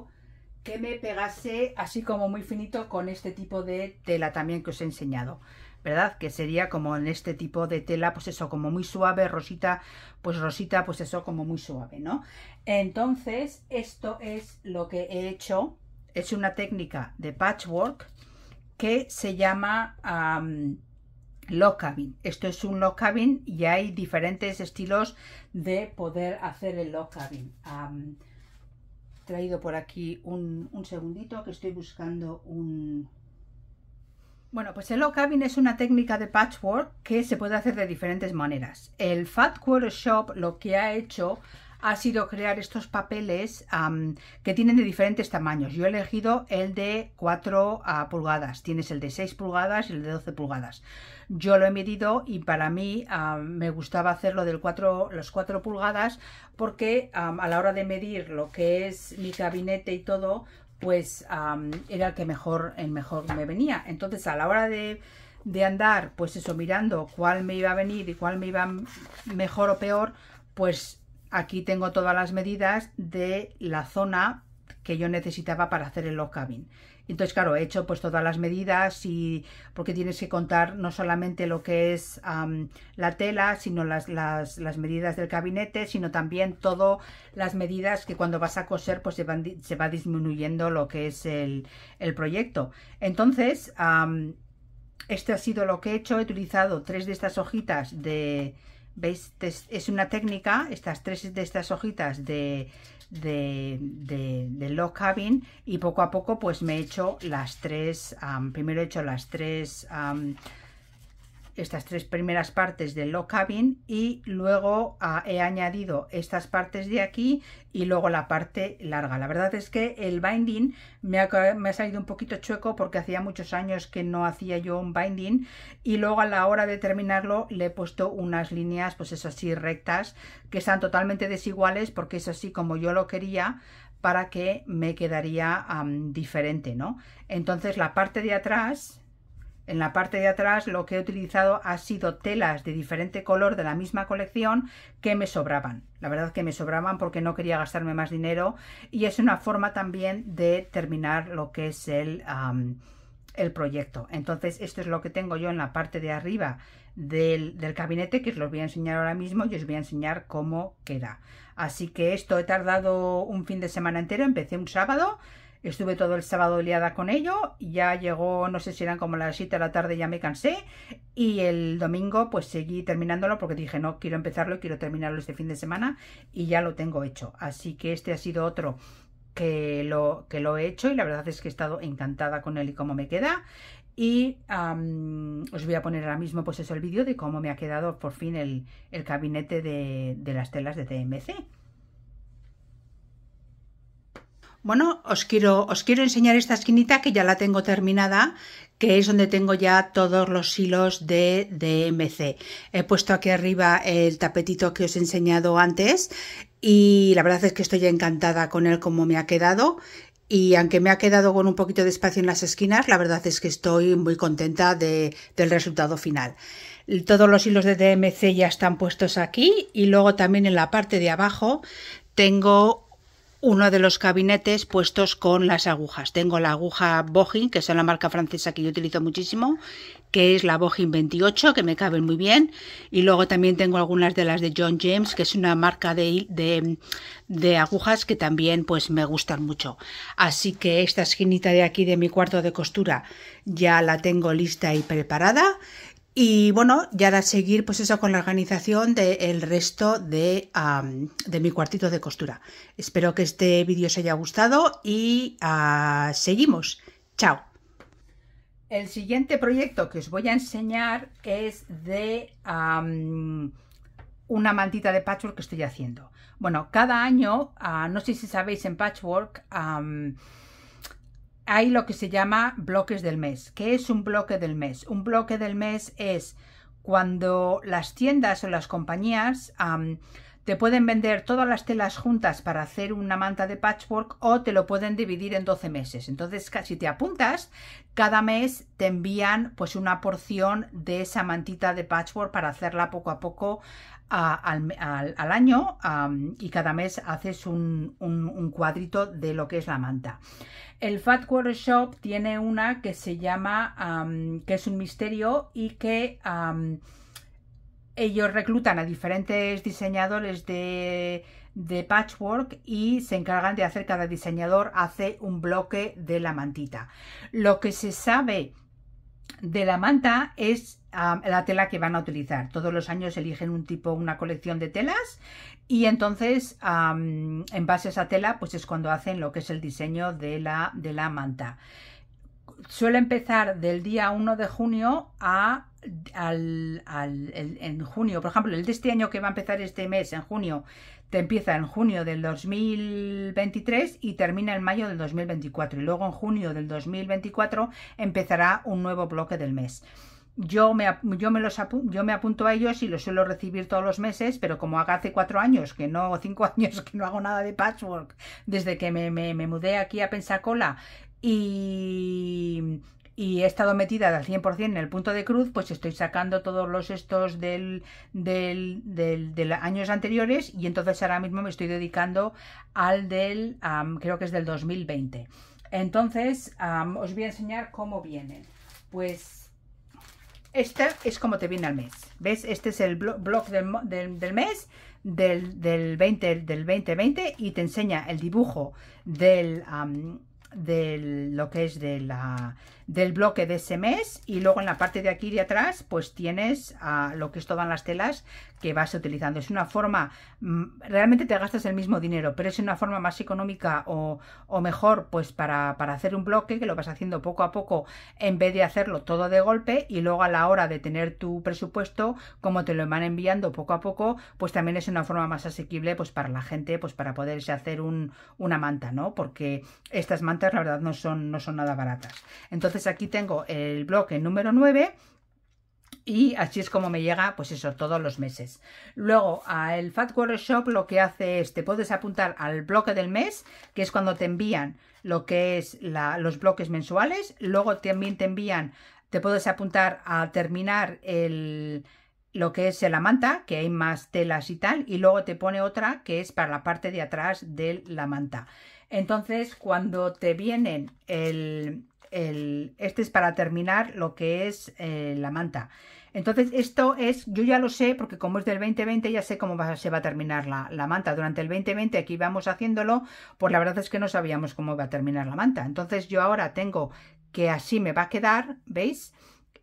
que me pegase así como muy finito con este tipo de tela también que os he enseñado. ¿verdad? Que sería como en este tipo de tela, pues eso, como muy suave, rosita, pues rosita, pues eso, como muy suave, ¿no? Entonces, esto es lo que he hecho. Es una técnica de patchwork que se llama log cabin. Esto es un log cabin y hay diferentes estilos de poder hacer el log cabin. He traído por aquí un, segundito que estoy buscando un... Bueno, pues el log cabin es una técnica de patchwork que se puede hacer de diferentes maneras. El Fat Quarter Shop lo que ha hecho ha sido crear estos papeles que tienen de diferentes tamaños. Yo he elegido el de 4 ah, pulgadas, tienes el de 6 pulgadas y el de 12 pulgadas yo lo he medido y para mí me gustaba hacerlo del 4, los 4 pulgadas porque a la hora de medir lo que es mi gabinete y todo, pues era el que mejor, el mejor me venía. Entonces a la hora de, de andar, pues eso, mirando cuál me iba a venir y cuál me iba mejor o peor, pues aquí tengo todas las medidas de la zona que yo necesitaba para hacer el log cabin. Entonces, claro, he hecho pues todas las medidas y porque tienes que contar no solamente lo que es la tela, sino las, medidas del gabinete, sino también todas las medidas que cuando vas a coser pues se, va disminuyendo lo que es el, proyecto. Entonces, esto ha sido lo que he hecho. He utilizado tres de estas hojitas de... ¿Veis? Es una técnica, estas tres de estas hojitas de de, de, de log cabin y poco a poco pues me he hecho las tres, primero he hecho las tres estas tres primeras partes del low cabin y luego ah, he añadido estas partes de aquí y luego la parte larga. La verdad es que el binding me ha, salido un poquito chueco porque hacía muchos años que no hacía yo un binding y luego a la hora de terminarlo le he puesto unas líneas pues eso así rectas que están totalmente desiguales porque es así como yo lo quería para que me quedaría diferente, ¿no? Entonces la parte de atrás en la parte de atrás lo que he utilizado ha sido telas de diferente color de la misma colección que me sobraban. La verdad que me sobraban porque no quería gastarme más dinero y es una forma también de terminar lo que es el, el proyecto. Entonces esto es lo que tengo yo en la parte de arriba del, del, gabinete que os lo voy a enseñar ahora mismo y os voy a enseñar cómo queda. Así que esto he tardado un fin de semana entero, empecé un sábado Estuve todo el sábado liada con ello, ya llegó, no sé si eran como las 7 de la tarde, ya me cansé y el domingo pues seguí terminándolo porque dije, no, quiero empezarlo, quiero terminarlo este fin de semana y ya lo tengo hecho. Así que este ha sido otro que lo, que lo he hecho y la verdad es que he estado encantada con él y cómo me queda. Y os voy a poner ahora mismo pues eso el vídeo de cómo me ha quedado por fin el, el gabinete de, de las telas de TMC. Bueno, os quiero, os quiero enseñar esta esquinita que ya la tengo terminada, que es donde tengo ya todos los hilos de DMC. He puesto aquí arriba el tapetito que os he enseñado antes y la verdad es que estoy encantada con él como me ha quedado y aunque me ha quedado con un poquito de espacio en las esquinas, la verdad es que estoy muy contenta del resultado final. Todos los hilos de DMC ya están puestos aquí y luego también en la parte de abajo tengo uno de los gabinetes puestos con las agujas. Tengo la aguja bojin que es la marca francesa que yo utilizo muchísimo, que es la Bojin 28, que me caben muy bien. Y luego también tengo algunas de las de John James, que es una marca de, de, agujas que también pues me gustan mucho. Así que esta esquinita de aquí de mi cuarto de costura ya la tengo lista y preparada. Y bueno, ya a seguir pues eso con la organización del resto de, de, mi cuartito de costura. Espero que este vídeo os haya gustado y ah, seguimos. Chao. El siguiente proyecto que os voy a enseñar es de una mantita de patchwork que estoy haciendo. Bueno, cada año, ah, no sé si sabéis en patchwork, hay lo que se llama bloques del mes. ¿Qué es un bloque del mes? Un bloque del mes es cuando las tiendas o las compañías te pueden vender todas las telas juntas para hacer una manta de patchwork o te lo pueden dividir en 12 meses. Entonces, si te apuntas, cada mes te envían pues una porción de esa mantita de patchwork para hacerla poco a poco al, año y cada mes haces un, cuadrito de lo que es la manta. El Fat Workshop tiene una que se llama, que es un misterio y que ellos reclutan a diferentes diseñadores de, de patchwork y se encargan de hacer cada diseñador hace un bloque de la mantita. Lo que se sabe de la manta es la tela que van a utilizar. Todos los años eligen un tipo, una colección de telas y entonces en base a esa tela pues es cuando hacen lo que es el diseño de la, de la manta. Suele empezar del día 1 de junio a al, en junio, por ejemplo, el de este año que va a empezar este mes, en junio, te empieza en junio del 2023 y termina en mayo del 2024. Y luego en junio del 2024 empezará un nuevo bloque del mes yo me, los yo me apunto a ellos y los suelo recibir todos los meses, pero como hago hace cuatro años que no, cinco años que no hago nada de patchwork, desde que me, me, mudé aquí a Pensacola y, y he estado metida al 100% en el punto de cruz, pues estoy sacando todos los estos del, del, del, años anteriores y entonces ahora mismo me estoy dedicando al del, creo que es del 2020. Entonces, os voy a enseñar cómo vienen. Pues esta es como te viene al mes. ¿Ves? Este es el blog del, mes del, del, del 2020 y te enseña el dibujo del, del lo que es de la del bloque de ese mes y luego en la parte de aquí de atrás pues tienes a ah, lo que es todas las telas que vas utilizando. Es una forma, mm, realmente te gastas el mismo dinero, pero es una forma más económica o, mejor pues para, para, hacer un bloque que lo vas haciendo poco a poco en vez de hacerlo todo de golpe y luego a la hora de tener tu presupuesto, como te lo van enviando poco a poco, pues también es una forma más asequible pues para la gente, pues para poderse hacer un, una manta, ¿no? Porque estas mantas la verdad no son, no son nada baratas. Entonces aquí tengo el bloque número 9 y así es como me llega, pues eso, todos los meses. Luego, al Fat Workshop lo que hace es, te puedes apuntar al bloque del mes, que es cuando te envían lo que es los bloques mensuales. Luego también te envían, te puedes apuntar a terminar el, lo que es la manta, que hay más telas y tal, y luego te pone otra que es para la parte de atrás de la manta. Entonces, cuando te vienen el, este es para terminar lo que es eh, la manta. Entonces, esto es, yo ya lo sé, porque como es del 2020, ya sé cómo se va a terminar la, manta. Durante el 2020 aquí vamos haciéndolo, pues la verdad es que no sabíamos cómo va a terminar la manta. Entonces, yo ahora tengo que así me va a quedar, ¿veis?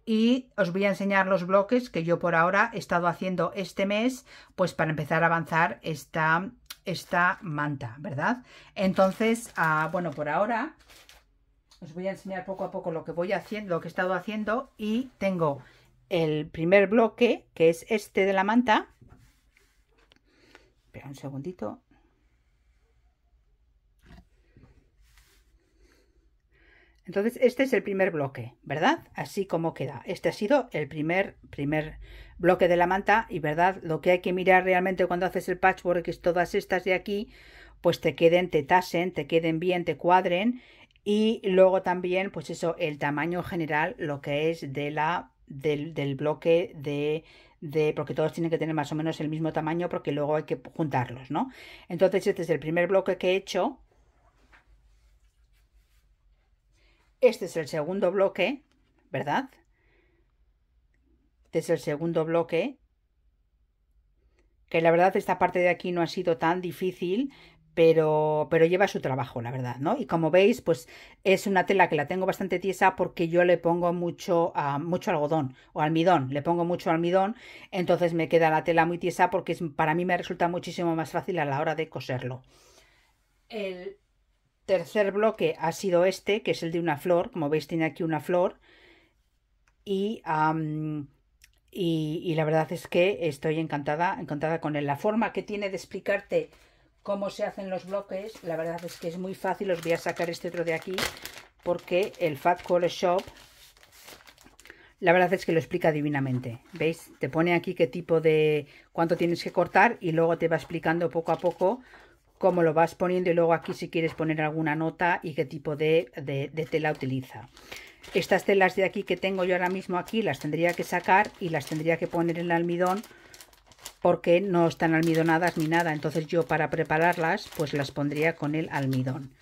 Y os voy a enseñar los bloques que yo por ahora he estado haciendo este mes, pues para empezar a avanzar esta, esta manta, ¿verdad? Entonces, ah, bueno, por ahora os voy a enseñar poco a poco lo que voy haciendo, lo que he estado haciendo y tengo el primer bloque que es este de la manta. Espera un segundito. Entonces, este es el primer bloque, ¿verdad? Así como queda. Este ha sido el primer, primer bloque de la manta y, ¿verdad? Lo que hay que mirar realmente cuando haces el patchwork es todas estas de aquí, pues te queden, te tasen, te queden bien, te cuadren y luego también, pues eso, el tamaño general, lo que es de la, del, bloque de, de, porque todos tienen que tener más o menos el mismo tamaño porque luego hay que juntarlos, ¿no? Entonces este es el primer bloque que he hecho. Este es el segundo bloque, ¿verdad? Este es el segundo bloque. Que la verdad esta parte de aquí no ha sido tan difícil, pero, pero lleva su trabajo, la verdad, ¿no? Y como veis, pues es una tela que la tengo bastante tiesa porque yo le pongo mucho, mucho algodón o almidón, le pongo mucho almidón, entonces me queda la tela muy tiesa porque para mí me resulta muchísimo más fácil a la hora de coserlo. El tercer bloque ha sido este, que es el de una flor, como veis tiene aquí una flor y... y, y la verdad es que estoy encantada, encantada con él. La forma que tiene de explicarte cómo se hacen los bloques. La verdad es que es muy fácil. Os voy a sacar este otro de aquí porque el Fat Color Shop la verdad es que lo explica divinamente. ¿Veis? Te pone aquí qué tipo de... cuánto tienes que cortar y luego te va explicando poco a poco cómo lo vas poniendo y luego aquí si quieres poner alguna nota y qué tipo de, de tela utiliza. Estas telas de aquí que tengo yo ahora mismo aquí las tendría que sacar y las tendría que poner en el almidón porque no están almidonadas ni nada. Entonces yo para prepararlas, pues las pondría con el almidón.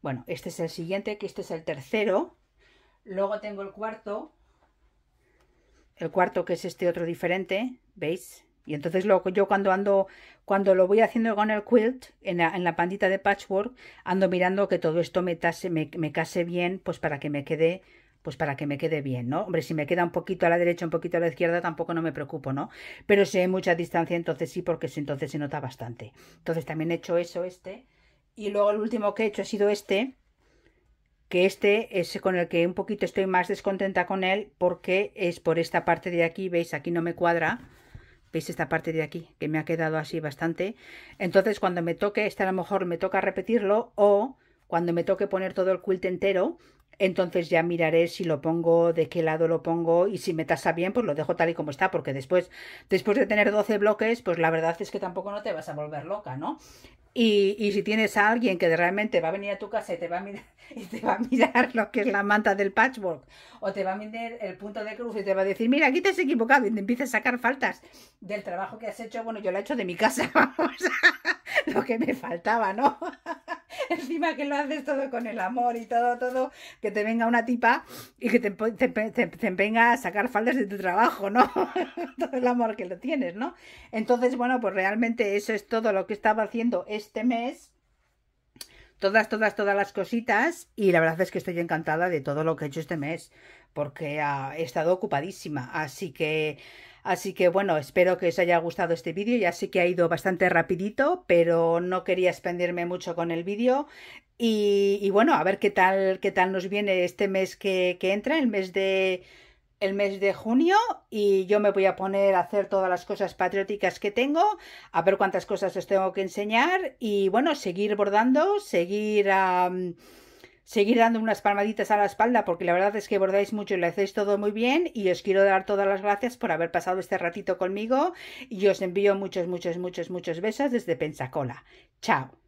Bueno, este es el siguiente, que este es el tercero. Luego tengo el cuarto. El cuarto que es este otro diferente, ¿veis? Y entonces lo, yo cuando ando, cuando lo voy haciendo con el quilt, en la, pandita de patchwork, ando mirando que todo esto me, me case bien, pues para que me quede pues para que me quede bien, ¿no? Hombre, si me queda un poquito a la derecha, un poquito a la izquierda, tampoco no me preocupo, ¿no? Pero si hay mucha distancia, entonces sí, porque entonces se nota bastante. Entonces también he hecho eso, este. Y luego el último que he hecho ha sido este, que este es con el que un poquito estoy más descontenta con él, porque es por esta parte de aquí, ¿veis? Aquí no me cuadra. ¿Veis esta parte de aquí? Que me ha quedado así bastante. Entonces cuando me toque, este a lo mejor me toca repetirlo o cuando me toque poner todo el quilt entero, entonces ya miraré si lo pongo, de qué lado lo pongo y si me tasa bien, pues lo dejo tal y como está, porque después, después de tener 12 bloques, pues la verdad es que tampoco no te vas a volver loca, ¿no? Y, si tienes a alguien que realmente va a venir a tu casa y te va a mirar, y te va a mirar lo que es la manta del patchwork, o te va a mirar el punto de cruz y te va a decir, mira, aquí te has equivocado, y te empieza a sacar faltas del trabajo que has hecho, bueno, yo lo he hecho de mi casa, vamos, lo que me faltaba, ¿no? encima que lo haces todo con el amor y todo, todo, que te venga una tipa y que te, venga a sacar faldas de tu trabajo, ¿no? todo el amor que lo tienes, ¿no? Entonces, bueno, pues realmente eso es todo lo que estaba haciendo este mes todas, todas, todas las cositas y la verdad es que estoy encantada de todo lo que he hecho este mes porque ha ah, he estado ocupadísima. Así que Así que bueno, espero que os haya gustado este vídeo. Ya sé que ha ido bastante rapidito, pero no quería expandirme mucho con el vídeo. Y, bueno, a ver qué tal, qué tal nos viene este mes que, que entra, el mes de el mes de junio y yo me voy a poner a hacer todas las cosas patrióticas que tengo, a ver cuántas cosas os tengo que enseñar y bueno, seguir bordando, seguir a seguir dando unas palmaditas a la espalda porque la verdad es que bordáis mucho y lo hacéis todo muy bien y os quiero dar todas las gracias por haber pasado este ratito conmigo y os envío muchos, muchos, muchos, muchos besos desde Pensacola. Chao.